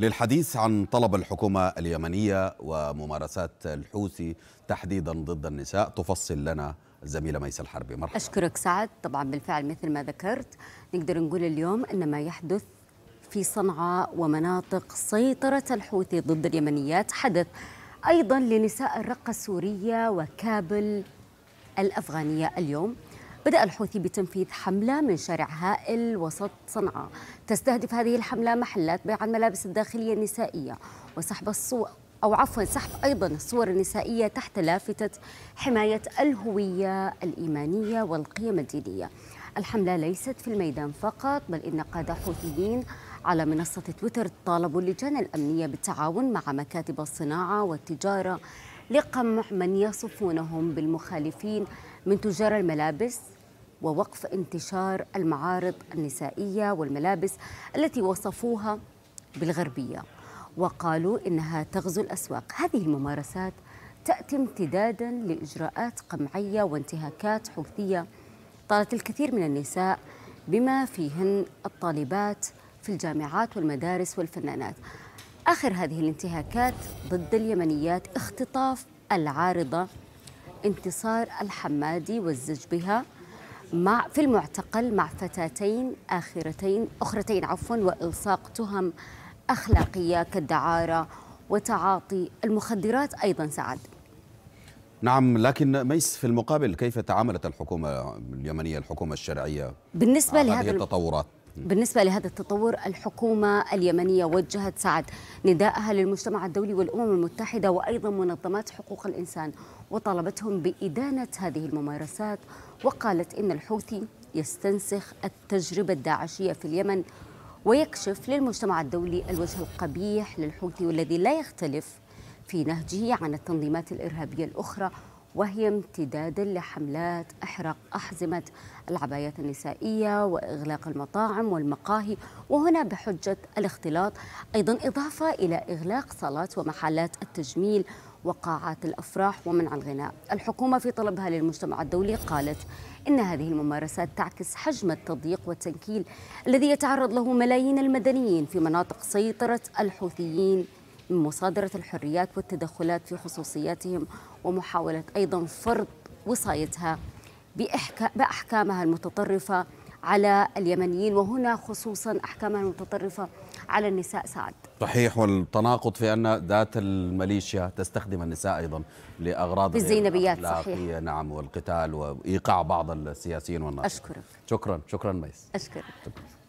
للحديث عن طلب الحكومة اليمنية وممارسات الحوثي تحديدا ضد النساء تفصل لنا الزميلة ميساء الحربي مرحبا أشكرك سعد طبعا بالفعل مثل ما ذكرت نقدر نقول اليوم أن ما يحدث في صنعاء ومناطق سيطرة الحوثي ضد اليمنيات حدث أيضا لنساء الرقة السورية وكابل الأفغانية اليوم بدأ الحوثي بتنفيذ حملة من شارع هائل وسط صنعاء تستهدف هذه الحملة محلات بيع الملابس الداخلية النسائية وسحب الصور أو عفوا سحب أيضا الصور النسائية تحت لافتة حماية الهوية الإيمانية والقيم الدينية الحملة ليست في الميدان فقط بل إن قادة حوثيين على منصة تويتر طالبوا اللجان الأمنية بالتعاون مع مكاتب الصناعة والتجارة لقمع من يصفونهم بالمخالفين من تجار الملابس ووقف انتشار المعارض النسائية والملابس التي وصفوها بالغربية وقالوا إنها تغزو الأسواق هذه الممارسات تأتي امتدادا لإجراءات قمعية وانتهاكات حوثية طالت الكثير من النساء بما فيهن الطالبات في الجامعات والمدارس والفنانات آخر هذه الانتهاكات ضد اليمنيات اختطاف العارضة انتصار الحمادي والزج بها مع في المعتقل مع فتاتين آخرتين أخرتين عفوا وإلصاق تهم أخلاقية كالدعارة وتعاطي المخدرات أيضا سعد نعم لكن ميس في المقابل كيف تعاملت الحكومة اليمنية الحكومة الشرعية بالنسبة لهذه التطورات بالنسبة لهذا التطور الحكومة اليمنية وجهت سعد نداءها للمجتمع الدولي والأمم المتحدة وأيضا منظمات حقوق الإنسان وطالبتهم بإدانة هذه الممارسات وقالت إن الحوثي يستنسخ التجربة الداعشية في اليمن ويكشف للمجتمع الدولي الوجه القبيح للحوثي والذي لا يختلف في نهجه عن التنظيمات الإرهابية الأخرى وهي امتداد لحملات احرق احزمه العبايات النسائيه واغلاق المطاعم والمقاهي وهنا بحجه الاختلاط ايضا اضافه الى اغلاق صالات ومحلات التجميل وقاعات الافراح ومنع الغناء. الحكومه في طلبها للمجتمع الدولي قالت ان هذه الممارسات تعكس حجم التضييق والتنكيل الذي يتعرض له ملايين المدنيين في مناطق سيطره الحوثيين من مصادره الحريات والتدخلات في خصوصياتهم ومحاولة أيضا فرض وصايتها بأحكامها المتطرفة على اليمنيين وهنا خصوصا أحكامها المتطرفة على النساء سعد صحيح والتناقض في أن ذات الميليشيا تستخدم النساء أيضا لأغراض الزينبيات صحيح نعم والقتال وإيقاع بعض السياسيين والناس أشكرك شكرا شكرا ميس أشكرك